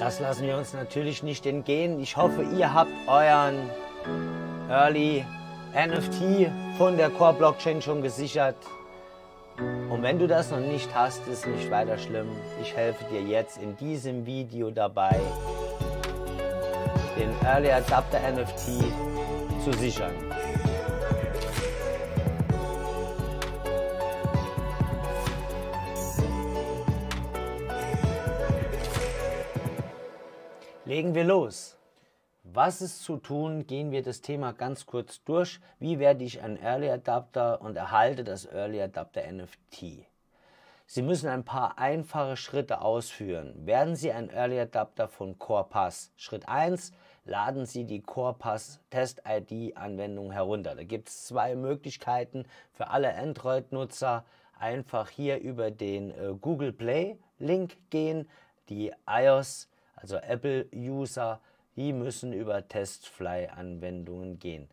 Das lassen wir uns natürlich nicht entgehen. Ich hoffe, ihr habt euren Early NFT von der Core Blockchain schon gesichert. Und wenn du das noch nicht hast, ist nicht weiter schlimm. Ich helfe dir jetzt in diesem Video dabei, den Early Adapter NFT zu sichern. Legen wir los. Was ist zu tun? Gehen wir das Thema ganz kurz durch. Wie werde ich ein Early Adapter und erhalte das Early Adapter NFT? Sie müssen ein paar einfache Schritte ausführen. Werden Sie ein Early Adapter von CorePass? Schritt 1, laden Sie die CorePass Test ID Anwendung herunter. Da gibt es zwei Möglichkeiten für alle Android-Nutzer. Einfach hier über den äh, Google Play Link gehen, die iOS also Apple-User, die müssen über Testfly-Anwendungen gehen.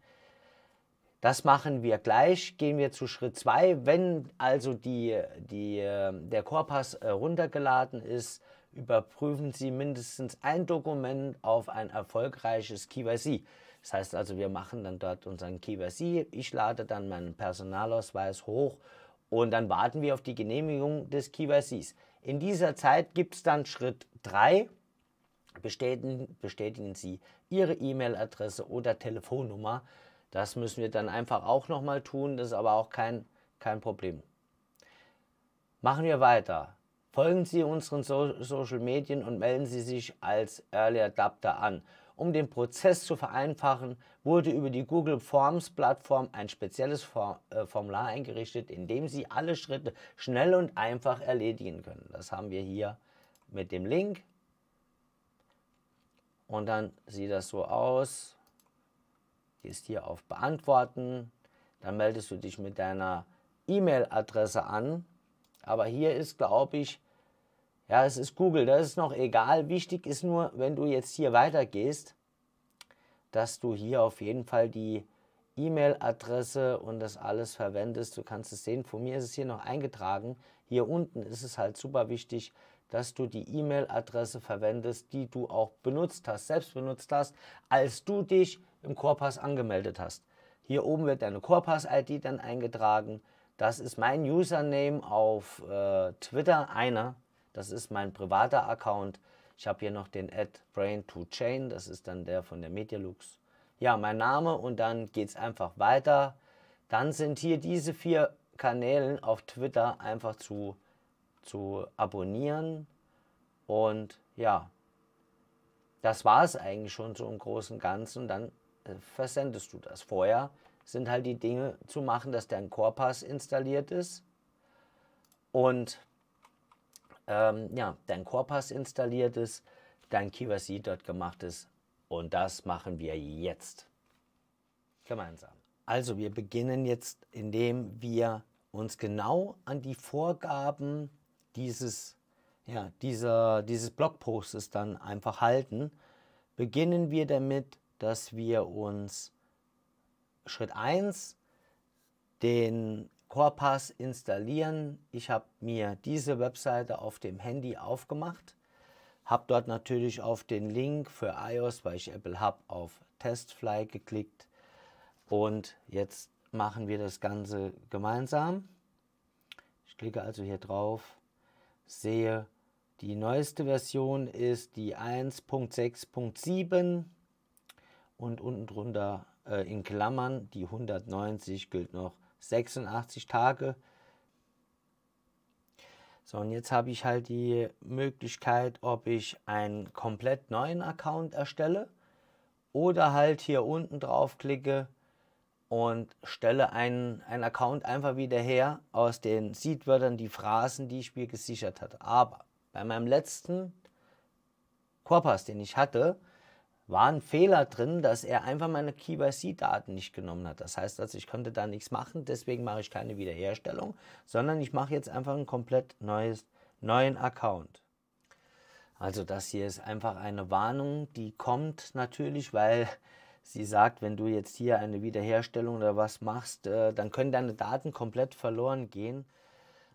Das machen wir gleich, gehen wir zu Schritt 2. Wenn also die, die, äh, der Corpass äh, runtergeladen ist, überprüfen Sie mindestens ein Dokument auf ein erfolgreiches KYC. Das heißt also, wir machen dann dort unseren KYC, ich lade dann meinen Personalausweis hoch und dann warten wir auf die Genehmigung des KYCs. In dieser Zeit gibt es dann Schritt 3 bestätigen, bestätigen Sie Ihre E-Mail-Adresse oder Telefonnummer. Das müssen wir dann einfach auch nochmal tun, das ist aber auch kein, kein Problem. Machen wir weiter. Folgen Sie unseren so Social Medien und melden Sie sich als Early Adapter an. Um den Prozess zu vereinfachen, wurde über die Google Forms Plattform ein spezielles äh, Formular eingerichtet, in dem Sie alle Schritte schnell und einfach erledigen können. Das haben wir hier mit dem Link und dann sieht das so aus. Gehst hier auf Beantworten. Dann meldest du dich mit deiner E-Mail-Adresse an. Aber hier ist, glaube ich, ja, es ist Google, das ist noch egal. Wichtig ist nur, wenn du jetzt hier weitergehst, dass du hier auf jeden Fall die E-Mail-Adresse und das alles verwendest. Du kannst es sehen. Von mir ist es hier noch eingetragen. Hier unten ist es halt super wichtig, dass du die E-Mail-Adresse verwendest, die du auch benutzt hast, selbst benutzt hast, als du dich im Corpass angemeldet hast. Hier oben wird deine Corpass-ID dann eingetragen. Das ist mein Username auf äh, Twitter, einer. Das ist mein privater Account. Ich habe hier noch den Ad Brain to Chain, das ist dann der von der Medialux. Ja, mein Name und dann geht es einfach weiter. Dann sind hier diese vier Kanälen auf Twitter einfach zu zu abonnieren. Und ja, das war es eigentlich schon so im Großen und Ganzen. Und dann äh, versendest du das. Vorher sind halt die Dinge zu machen, dass dein core installiert ist. Und ähm, ja, dein core installiert ist, dein KYC dort gemacht ist. Und das machen wir jetzt gemeinsam. Also wir beginnen jetzt, indem wir uns genau an die Vorgaben dieses, ja, dieser, dieses Blogpostes dann einfach halten, beginnen wir damit, dass wir uns Schritt 1 den Corepass installieren. Ich habe mir diese Webseite auf dem Handy aufgemacht, habe dort natürlich auf den Link für iOS, weil ich Apple habe, auf Testfly geklickt und jetzt machen wir das Ganze gemeinsam. Ich klicke also hier drauf sehe. Die neueste Version ist die 1.6.7 und unten drunter äh, in Klammern die 190 gilt noch 86 Tage. So, und jetzt habe ich halt die Möglichkeit, ob ich einen komplett neuen Account erstelle oder halt hier unten drauf klicke, und stelle einen, einen Account einfach wieder her aus den Seedwörtern, die Phrasen, die ich mir gesichert hatte. Aber bei meinem letzten Korpus, den ich hatte, war ein Fehler drin, dass er einfach meine KYC-Daten nicht genommen hat. Das heißt also, ich konnte da nichts machen, deswegen mache ich keine Wiederherstellung, sondern ich mache jetzt einfach einen komplett neues, neuen Account. Also das hier ist einfach eine Warnung, die kommt natürlich, weil sie sagt, wenn du jetzt hier eine Wiederherstellung oder was machst, äh, dann können deine Daten komplett verloren gehen.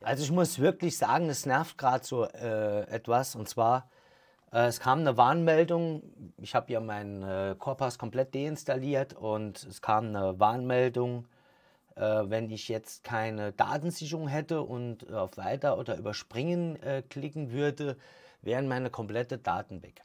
Also ich muss wirklich sagen, es nervt gerade so äh, etwas. Und zwar, äh, es kam eine Warnmeldung. Ich habe ja meinen äh, Corpass komplett deinstalliert und es kam eine Warnmeldung, äh, wenn ich jetzt keine Datensicherung hätte und äh, auf Weiter oder Überspringen äh, klicken würde, wären meine komplette Daten weg.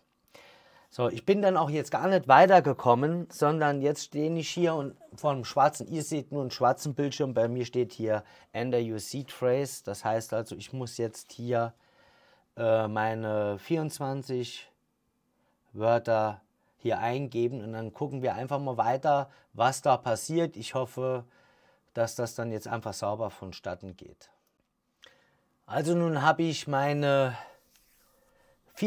So, ich bin dann auch jetzt gar nicht weitergekommen, sondern jetzt stehe ich hier und vor einem schwarzen, ihr seht nur einen schwarzen Bildschirm, bei mir steht hier Enter Your Seed Phrase. Das heißt also, ich muss jetzt hier äh, meine 24 Wörter hier eingeben und dann gucken wir einfach mal weiter, was da passiert. Ich hoffe, dass das dann jetzt einfach sauber vonstatten geht. Also nun habe ich meine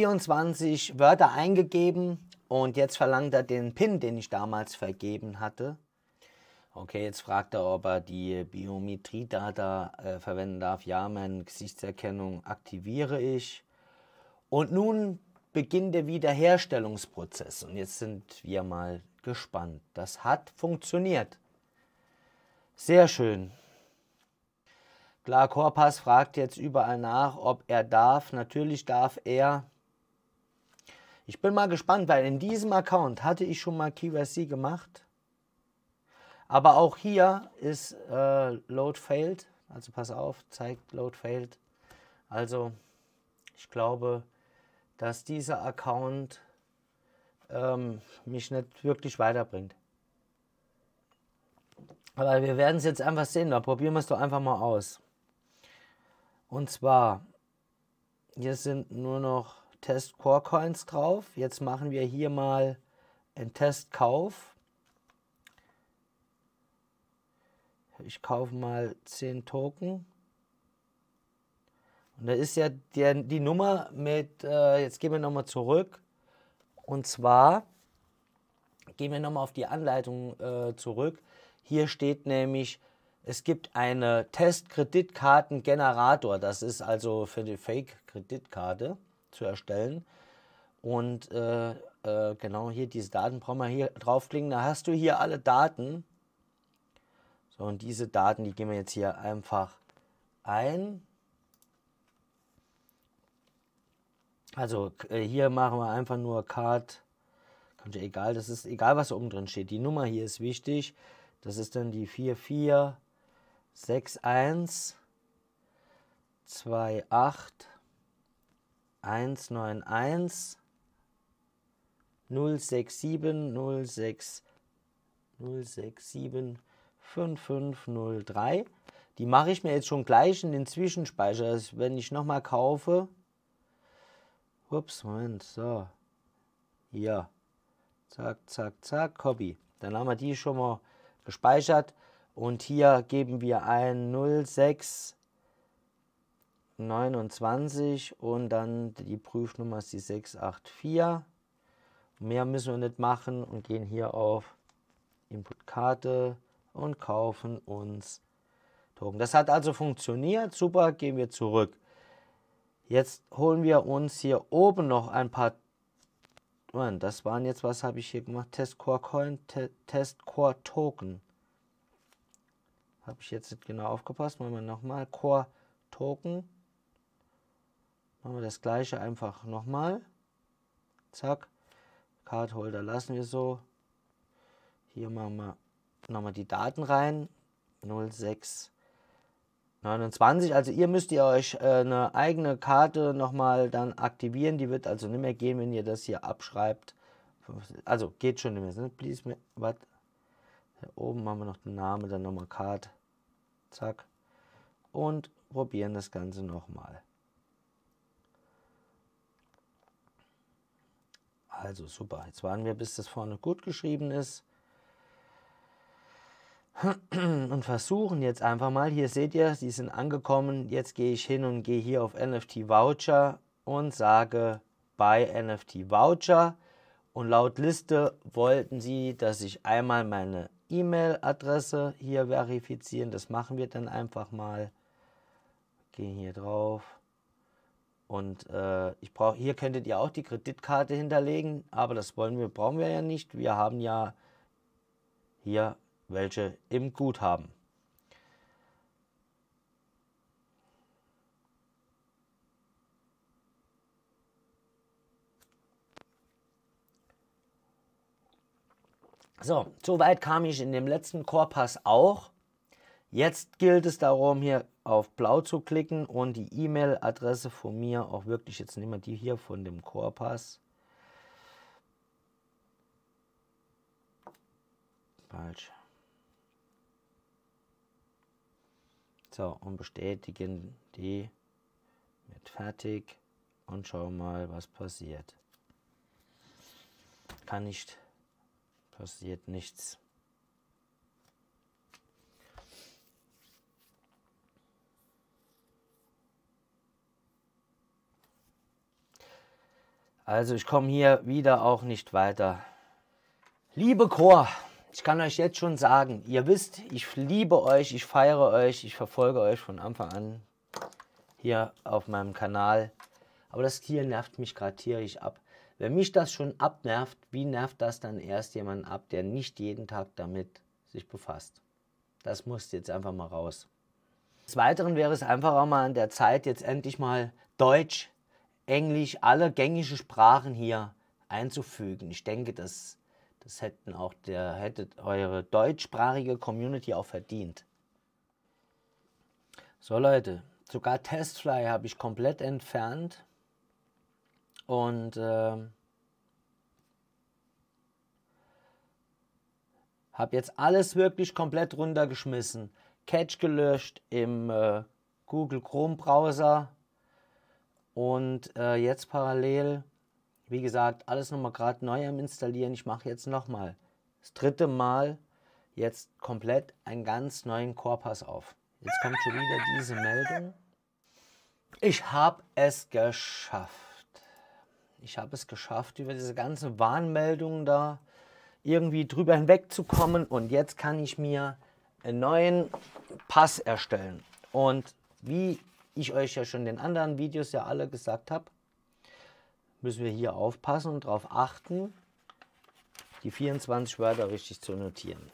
24 Wörter eingegeben und jetzt verlangt er den PIN, den ich damals vergeben hatte. Okay, jetzt fragt er, ob er die Biometriedata äh, verwenden darf. Ja, meine Gesichtserkennung aktiviere ich. Und nun beginnt der Wiederherstellungsprozess. Und jetzt sind wir mal gespannt. Das hat funktioniert. Sehr schön. Klar, Korpas fragt jetzt überall nach, ob er darf. Natürlich darf er. Ich bin mal gespannt, weil in diesem Account hatte ich schon mal KYC gemacht. Aber auch hier ist äh, Load Failed. Also pass auf, zeigt Load Failed. Also ich glaube, dass dieser Account ähm, mich nicht wirklich weiterbringt. Aber wir werden es jetzt einfach sehen. Da probieren wir es doch einfach mal aus. Und zwar, hier sind nur noch Test Core Coins drauf. Jetzt machen wir hier mal einen Testkauf. Ich kaufe mal 10 Token. Und da ist ja der, die Nummer mit, äh, jetzt gehen wir nochmal zurück. Und zwar gehen wir nochmal auf die Anleitung äh, zurück. Hier steht nämlich, es gibt einen Test-Kreditkartengenerator. Das ist also für die Fake-Kreditkarte zu erstellen. Und äh, äh, genau hier diese Daten brauchen wir hier draufklicken. Da hast du hier alle Daten. So, und diese Daten, die gehen wir jetzt hier einfach ein. Also äh, hier machen wir einfach nur Card. Kannst du egal, das ist egal, was oben drin steht. Die Nummer hier ist wichtig. Das ist dann die 4461 28 191 067 06 067 5503. Die mache ich mir jetzt schon gleich in den Zwischenspeicher. Also wenn ich nochmal kaufe. Ups, Moment, so. Hier. Zack, zack, zack, Copy. Dann haben wir die schon mal gespeichert. Und hier geben wir ein 06 29 und dann die Prüfnummer ist die 684. Mehr müssen wir nicht machen und gehen hier auf Inputkarte und kaufen uns Token. Das hat also funktioniert. Super, gehen wir zurück. Jetzt holen wir uns hier oben noch ein paar. Mann, das waren jetzt, was habe ich hier gemacht? Testcore Coin, Te Testcore Token. Habe ich jetzt nicht genau aufgepasst. Machen wir nochmal. Core Token. Machen wir das gleiche einfach nochmal. Zack. Cardholder lassen wir so. Hier machen wir nochmal die Daten rein. 0629. Also ihr müsst ihr euch äh, eine eigene Karte nochmal dann aktivieren. Die wird also nicht mehr gehen, wenn ihr das hier abschreibt. Also geht schon nicht mehr. Ne? Please, what? Da oben machen wir noch den Namen, dann nochmal Card. Zack. Und probieren das Ganze nochmal. Also super, jetzt warten wir, bis das vorne gut geschrieben ist. Und versuchen jetzt einfach mal, hier seht ihr, sie sind angekommen. Jetzt gehe ich hin und gehe hier auf NFT Voucher und sage bei NFT Voucher. Und laut Liste wollten sie, dass ich einmal meine E-Mail-Adresse hier verifizieren. Das machen wir dann einfach mal. Gehen hier drauf. Und äh, ich brauche hier könntet ihr auch die Kreditkarte hinterlegen, aber das wollen wir, brauchen wir ja nicht. Wir haben ja hier welche im Guthaben. So, soweit kam ich in dem letzten Korpass auch. Jetzt gilt es darum, hier auf blau zu klicken und die E-Mail-Adresse von mir, auch wirklich jetzt nehmen wir die hier von dem Corpass. Falsch. So, und bestätigen die mit fertig und schauen mal, was passiert. Kann nicht, passiert nichts. Also ich komme hier wieder auch nicht weiter. Liebe Chor, ich kann euch jetzt schon sagen, ihr wisst, ich liebe euch, ich feiere euch, ich verfolge euch von Anfang an hier auf meinem Kanal. Aber das Tier nervt mich gerade tierisch ab. Wenn mich das schon abnervt, wie nervt das dann erst jemanden ab, der nicht jeden Tag damit sich befasst? Das muss jetzt einfach mal raus. Des Weiteren wäre es einfach auch mal an der Zeit, jetzt endlich mal Deutsch Englisch, alle gängigen Sprachen hier einzufügen. Ich denke, das, das hätten auch der, hättet eure deutschsprachige Community auch verdient. So Leute, sogar Testfly habe ich komplett entfernt. Und äh, habe jetzt alles wirklich komplett runtergeschmissen. Catch gelöscht im äh, Google Chrome Browser und äh, jetzt parallel, wie gesagt, alles nochmal gerade neu am Installieren. Ich mache jetzt nochmal das dritte Mal jetzt komplett einen ganz neuen Korpus auf. Jetzt kommt schon wieder diese Meldung. Ich habe es geschafft. Ich habe es geschafft, über diese ganzen Warnmeldungen da irgendwie drüber hinwegzukommen. Und jetzt kann ich mir einen neuen Pass erstellen. Und wie ich euch ja schon in den anderen Videos ja alle gesagt habe, müssen wir hier aufpassen und darauf achten, die 24 Wörter richtig zu notieren.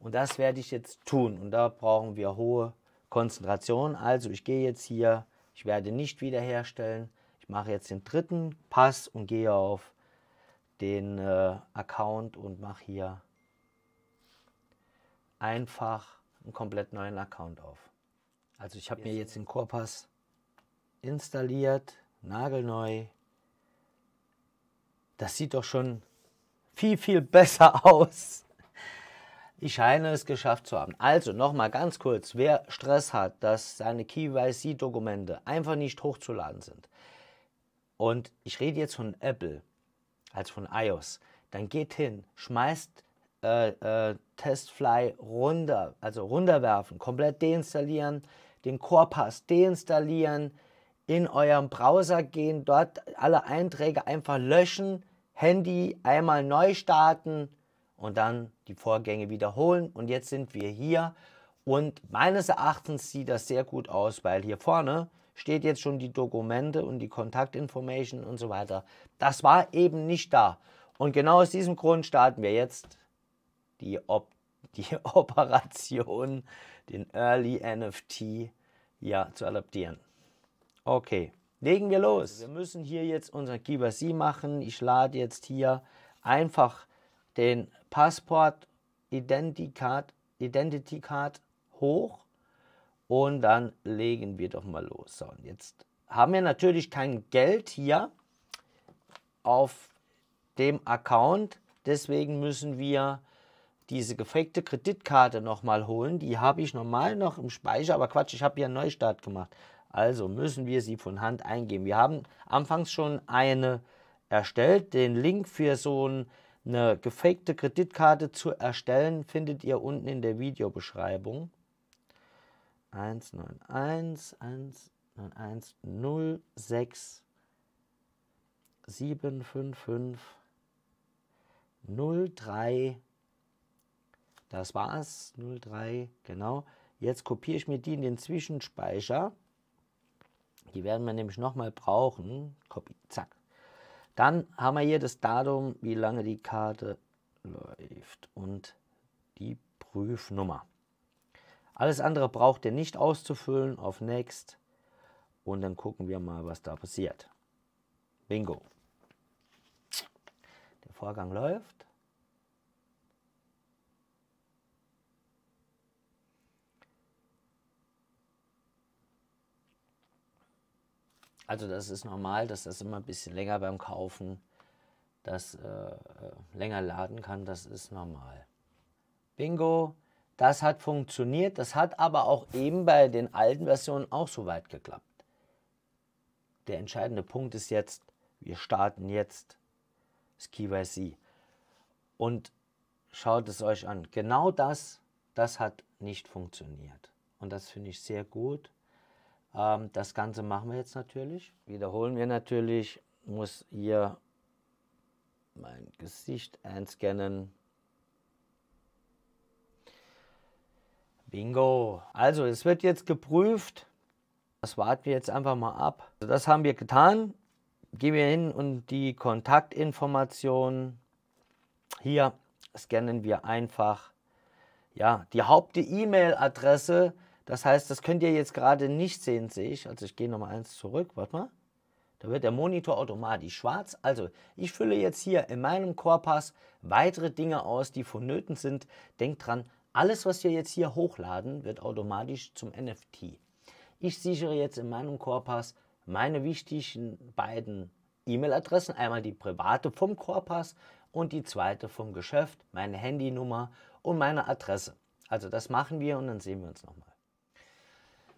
Und das werde ich jetzt tun. Und da brauchen wir hohe Konzentration. Also ich gehe jetzt hier, ich werde nicht wiederherstellen. Ich mache jetzt den dritten Pass und gehe auf den äh, Account und mache hier einfach einen komplett neuen Account auf. Also ich habe mir jetzt den Korpus installiert, nagelneu. Das sieht doch schon viel, viel besser aus. Ich scheine es geschafft zu haben. Also nochmal ganz kurz, wer Stress hat, dass seine KYC-Dokumente einfach nicht hochzuladen sind. Und ich rede jetzt von Apple, als von iOS. Dann geht hin, schmeißt äh, äh, Testfly runter, also runterwerfen, komplett deinstallieren, den Core-Pass deinstallieren, in eurem Browser gehen, dort alle Einträge einfach löschen, Handy einmal neu starten und dann die Vorgänge wiederholen. Und jetzt sind wir hier und meines Erachtens sieht das sehr gut aus, weil hier vorne steht jetzt schon die Dokumente und die Kontaktinformation und so weiter. Das war eben nicht da. Und genau aus diesem Grund starten wir jetzt die, Op die Operation, den Early NFT ja, zu adaptieren. Okay, legen wir los. Also wir müssen hier jetzt unser KBC machen. Ich lade jetzt hier einfach den Passport Identity Card, Identity Card hoch und dann legen wir doch mal los. So, und jetzt haben wir natürlich kein Geld hier auf dem Account. Deswegen müssen wir diese gefakte Kreditkarte nochmal holen. Die habe ich normal noch im Speicher, aber Quatsch, ich habe hier einen Neustart gemacht. Also müssen wir sie von Hand eingeben. Wir haben anfangs schon eine erstellt. Den Link für so eine gefakte Kreditkarte zu erstellen, findet ihr unten in der Videobeschreibung. 191 191 06 755 03 das war's, 03, genau. Jetzt kopiere ich mir die in den Zwischenspeicher. Die werden wir nämlich nochmal brauchen. Copy, zack. Dann haben wir hier das Datum, wie lange die Karte läuft und die Prüfnummer. Alles andere braucht ihr nicht auszufüllen, auf Next und dann gucken wir mal, was da passiert. Bingo. Der Vorgang läuft. Also das ist normal, dass das immer ein bisschen länger beim Kaufen, das äh, äh, länger laden kann, das ist normal. Bingo, das hat funktioniert, das hat aber auch eben bei den alten Versionen auch so weit geklappt. Der entscheidende Punkt ist jetzt, wir starten jetzt SkiYC und schaut es euch an. Genau das, das hat nicht funktioniert. Und das finde ich sehr gut. Ähm, das Ganze machen wir jetzt natürlich. Wiederholen wir natürlich, muss hier mein Gesicht einscannen. Bingo. Also, es wird jetzt geprüft. Das warten wir jetzt einfach mal ab. Also das haben wir getan. Gehen wir hin und die Kontaktinformationen hier scannen wir einfach ja, die Haupt-E-Mail-Adresse das heißt, das könnt ihr jetzt gerade nicht sehen, sehe ich. Also ich gehe nochmal eins zurück, warte mal. Da wird der Monitor automatisch schwarz. Also ich fülle jetzt hier in meinem Korpus weitere Dinge aus, die vonnöten sind. Denkt dran, alles, was wir jetzt hier hochladen, wird automatisch zum NFT. Ich sichere jetzt in meinem Korpus meine wichtigen beiden E-Mail-Adressen. Einmal die private vom Korpus und die zweite vom Geschäft, meine Handynummer und meine Adresse. Also das machen wir und dann sehen wir uns nochmal.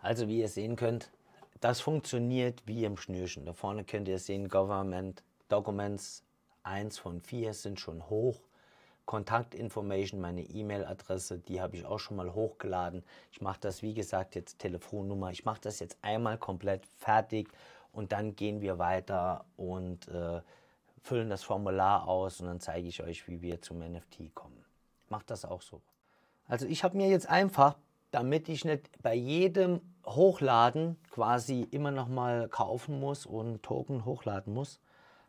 Also wie ihr sehen könnt, das funktioniert wie im Schnürchen. Da vorne könnt ihr sehen, Government Documents 1 von 4 sind schon hoch. Kontaktinformation, meine E-Mail-Adresse, die habe ich auch schon mal hochgeladen. Ich mache das, wie gesagt, jetzt Telefonnummer. Ich mache das jetzt einmal komplett fertig und dann gehen wir weiter und äh, füllen das Formular aus und dann zeige ich euch, wie wir zum NFT kommen. Macht das auch so. Also ich habe mir jetzt einfach damit ich nicht bei jedem Hochladen quasi immer noch mal kaufen muss und Token hochladen muss,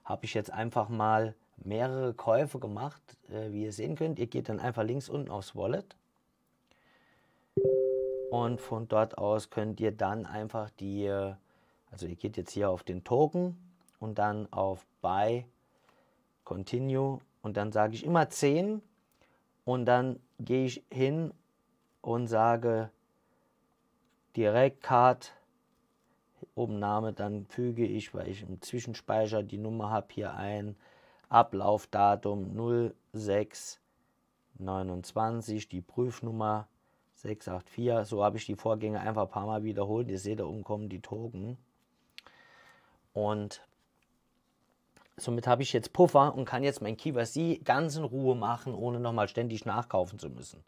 habe ich jetzt einfach mal mehrere Käufe gemacht, äh, wie ihr sehen könnt. Ihr geht dann einfach links unten aufs Wallet und von dort aus könnt ihr dann einfach die, äh, also ihr geht jetzt hier auf den Token und dann auf Buy, Continue und dann sage ich immer 10 und dann gehe ich hin und sage Card oben Name, dann füge ich, weil ich im Zwischenspeicher die Nummer habe, hier ein Ablaufdatum 0629, die Prüfnummer 684. So habe ich die Vorgänge einfach ein paar Mal wiederholt. Ihr seht, da oben kommen die Token. Und somit habe ich jetzt Puffer und kann jetzt mein KYC ganz in Ruhe machen, ohne nochmal ständig nachkaufen zu müssen.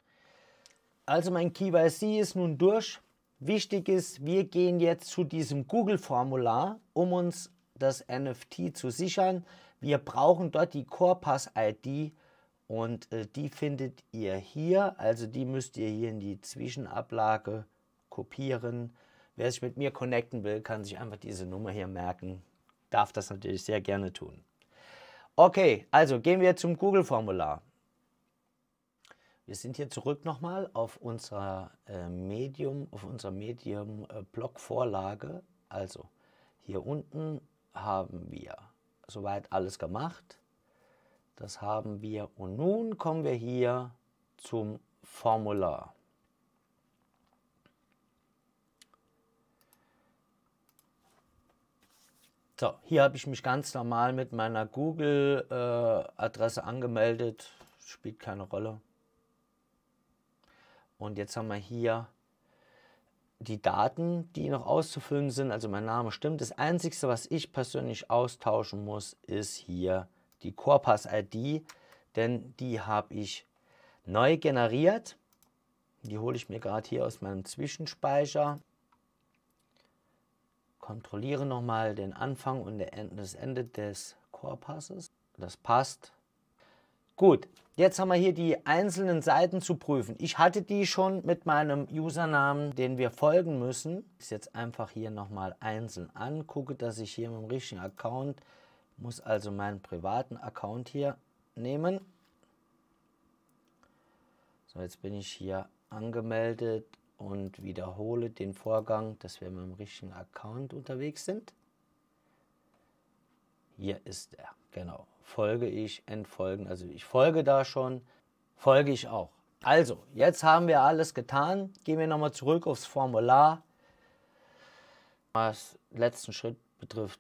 Also mein KYC ist nun durch. Wichtig ist, wir gehen jetzt zu diesem Google-Formular, um uns das NFT zu sichern. Wir brauchen dort die Core-Pass-ID und äh, die findet ihr hier. Also die müsst ihr hier in die Zwischenablage kopieren. Wer sich mit mir connecten will, kann sich einfach diese Nummer hier merken. Darf das natürlich sehr gerne tun. Okay, also gehen wir zum Google-Formular. Wir sind hier zurück nochmal auf unserer äh, Medium, auf unserer Medium äh, Block Vorlage. Also hier unten haben wir soweit alles gemacht. Das haben wir und nun kommen wir hier zum Formular. So, hier habe ich mich ganz normal mit meiner Google-Adresse äh, angemeldet. Spielt keine Rolle. Und jetzt haben wir hier die Daten, die noch auszufüllen sind. Also mein Name stimmt. Das Einzige, was ich persönlich austauschen muss, ist hier die Corpass-ID, denn die habe ich neu generiert. Die hole ich mir gerade hier aus meinem Zwischenspeicher. Kontrolliere nochmal den Anfang und das Ende des Core-Passes. Das passt. Gut, jetzt haben wir hier die einzelnen Seiten zu prüfen. Ich hatte die schon mit meinem Usernamen, den wir folgen müssen. Ich jetzt einfach hier nochmal einzeln angucke, dass ich hier mit dem richtigen Account, muss also meinen privaten Account hier nehmen. So, jetzt bin ich hier angemeldet und wiederhole den Vorgang, dass wir mit dem richtigen Account unterwegs sind. Hier ist er, genau folge ich, entfolgen. Also ich folge da schon, folge ich auch. Also, jetzt haben wir alles getan. Gehen wir nochmal zurück aufs Formular. Was den letzten Schritt betrifft,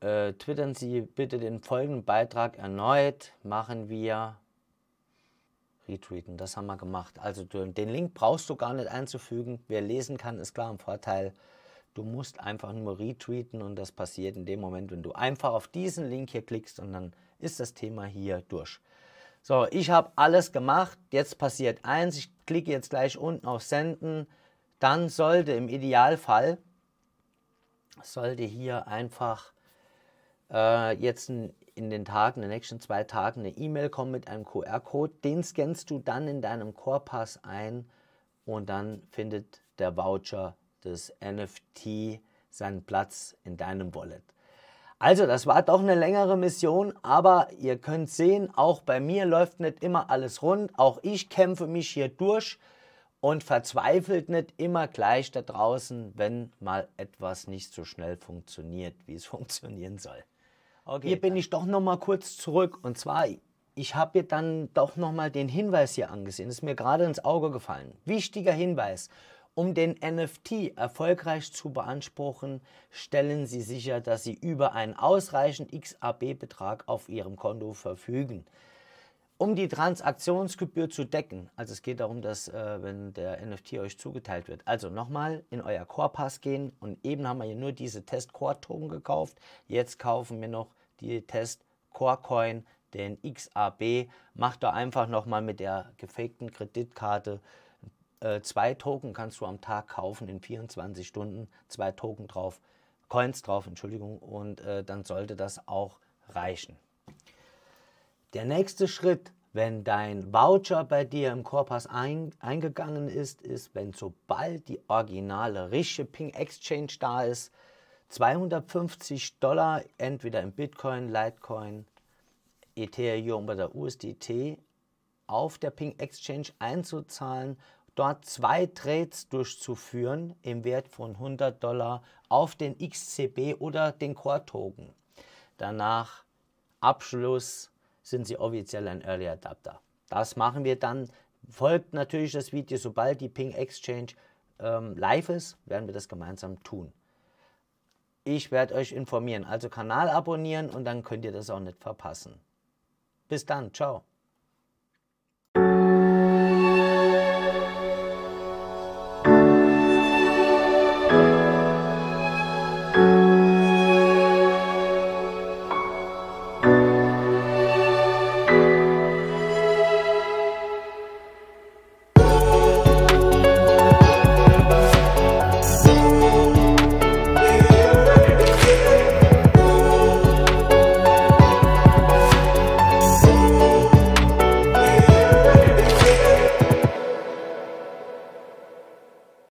äh, twittern Sie bitte den folgenden Beitrag erneut. Machen wir retweeten. Das haben wir gemacht. Also den Link brauchst du gar nicht einzufügen. Wer lesen kann, ist klar im Vorteil. Du musst einfach nur retweeten und das passiert in dem Moment, wenn du einfach auf diesen Link hier klickst und dann ist das Thema hier durch. So, ich habe alles gemacht. Jetzt passiert eins. Ich klicke jetzt gleich unten auf Senden. Dann sollte im Idealfall, sollte hier einfach äh, jetzt ein, in den Tagen, in den nächsten zwei Tagen eine E-Mail kommen mit einem QR-Code. Den scannst du dann in deinem Core Pass ein und dann findet der Voucher das NFT seinen Platz in deinem Wallet. Also, das war doch eine längere Mission, aber ihr könnt sehen, auch bei mir läuft nicht immer alles rund. Auch ich kämpfe mich hier durch und verzweifelt nicht immer gleich da draußen, wenn mal etwas nicht so schnell funktioniert, wie es funktionieren soll. Okay, hier bin ich doch noch mal kurz zurück und zwar ich habe dir dann doch noch mal den Hinweis hier angesehen. Das ist mir gerade ins Auge gefallen. Wichtiger Hinweis. Um den NFT erfolgreich zu beanspruchen, stellen Sie sicher, dass Sie über einen ausreichenden XAB-Betrag auf Ihrem Konto verfügen. Um die Transaktionsgebühr zu decken, also es geht darum, dass äh, wenn der NFT euch zugeteilt wird, also nochmal in euer Core Pass gehen und eben haben wir hier nur diese Test Core Token gekauft, jetzt kaufen wir noch die Test Core Coin, den XAB, macht da einfach nochmal mit der gefakten Kreditkarte äh, zwei Token kannst du am Tag kaufen in 24 Stunden, zwei Token drauf, Coins drauf, Entschuldigung, und äh, dann sollte das auch reichen. Der nächste Schritt, wenn dein Voucher bei dir im Korpus ein, eingegangen ist, ist, wenn sobald die originale richtige Ping Exchange da ist, 250 Dollar entweder in Bitcoin, Litecoin, Ethereum oder USDT auf der Ping Exchange einzuzahlen dort zwei Trades durchzuführen im Wert von 100 Dollar auf den XCB oder den Core-Token. Danach Abschluss sind Sie offiziell ein Early Adapter. Das machen wir dann. Folgt natürlich das Video, sobald die Ping Exchange ähm, live ist, werden wir das gemeinsam tun. Ich werde euch informieren. Also Kanal abonnieren und dann könnt ihr das auch nicht verpassen. Bis dann, ciao.